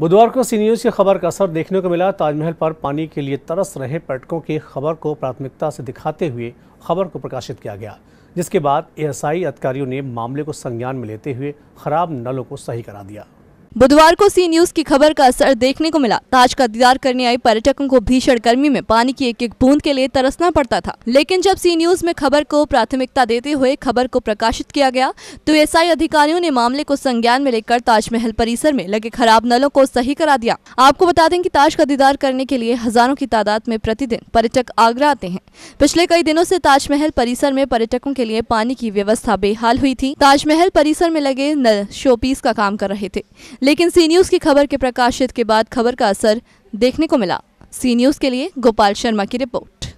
बुधवार को सी न्यूज़ की खबर का असर देखने को मिला ताजमहल पर पानी के लिए तरस रहे पर्यटकों की खबर को प्राथमिकता से दिखाते हुए खबर को प्रकाशित किया गया जिसके बाद एएसआई अधिकारियों ने मामले को संज्ञान में लेते हुए खराब नलों को सही करा दिया बुधवार को सी न्यूज की खबर का असर देखने को मिला ताज का दीदार करने आए पर्यटकों को भीषण गर्मी में पानी की एक एक बूंद के लिए तरसना पड़ता था लेकिन जब सी न्यूज में खबर को प्राथमिकता देते हुए खबर को प्रकाशित किया गया तो एसआई अधिकारियों ने मामले को संज्ञान में लेकर ताजमहल परिसर में लगे खराब नलों को सही करा दिया आपको बता दें की ताज का दीदार करने के लिए हजारों की तादाद में प्रतिदिन पर्यटक आगरा आते हैं पिछले कई दिनों ऐसी ताजमहल परिसर में पर्यटकों के लिए पानी की व्यवस्था बेहाल हुई थी ताजमहल परिसर में लगे नल शोपीस का काम कर रहे थे लेकिन सी न्यूज़ की खबर के प्रकाशित के बाद खबर का असर देखने को मिला सी न्यूज़ के लिए गोपाल शर्मा की रिपोर्ट